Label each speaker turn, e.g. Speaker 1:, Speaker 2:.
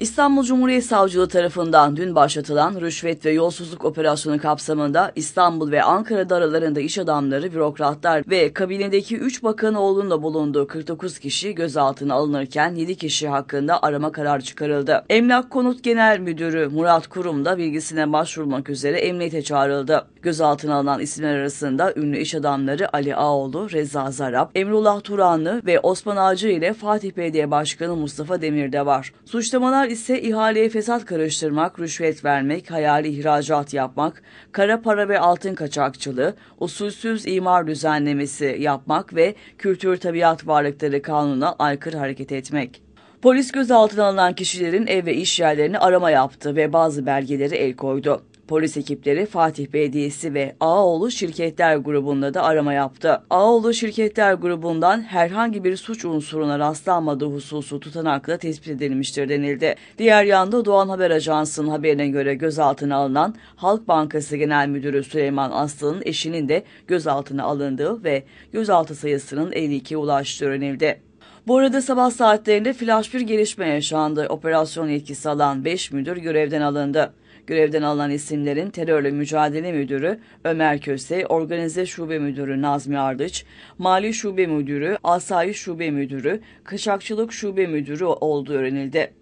Speaker 1: İstanbul Cumhuriyet Savcılığı tarafından dün başlatılan rüşvet ve yolsuzluk operasyonu kapsamında İstanbul ve Ankara'da aralarında iş adamları, bürokratlar ve kabinedeki 3 bakan oğlunla bulunduğu 49 kişi gözaltına alınırken 7 kişi hakkında arama kararı çıkarıldı. Emlak Konut Genel Müdürü Murat Kurum da bilgisine başvurmak üzere emniyete çağrıldı. Gözaltına alınan isimler arasında ünlü iş adamları Ali Ağoğlu, Reza Zarap, Emrullah Turanlı ve Osman Ağacı ile Fatih Belediye Başkanı Mustafa Demir de var. Suçlamalar Suçlar ise ihaleye fesat karıştırmak, rüşvet vermek, hayali ihracat yapmak, kara para ve altın kaçakçılığı, usulsüz imar düzenlemesi yapmak ve kültür tabiat varlıkları kanununa aykırı hareket etmek. Polis gözaltına alınan kişilerin ev ve iş yerlerini arama yaptı ve bazı belgeleri el koydu. Polis ekipleri Fatih Belediyesi ve Ağoğlu Şirketler grubunda da arama yaptı. Ağoğlu Şirketler grubundan herhangi bir suç unsuruna rastlanmadığı hususu tutanakla tespit edilmiştir denildi. Diğer yanda Doğan Haber Ajansı'nın haberine göre gözaltına alınan Halk Bankası Genel Müdürü Süleyman Aslı'nın eşinin de gözaltına alındığı ve gözaltı sayısının 52'ye ulaştığı öğrenildi. Bu arada sabah saatlerinde flash bir gelişme yaşandı. Operasyon yetkisi alan 5 müdür görevden alındı. Görevden alınan isimlerin terörle mücadele müdürü Ömer Köse, organize şube müdürü Nazmi Ardıç, mali şube müdürü, Asayi şube müdürü, kaçakçılık şube müdürü olduğu öğrenildi.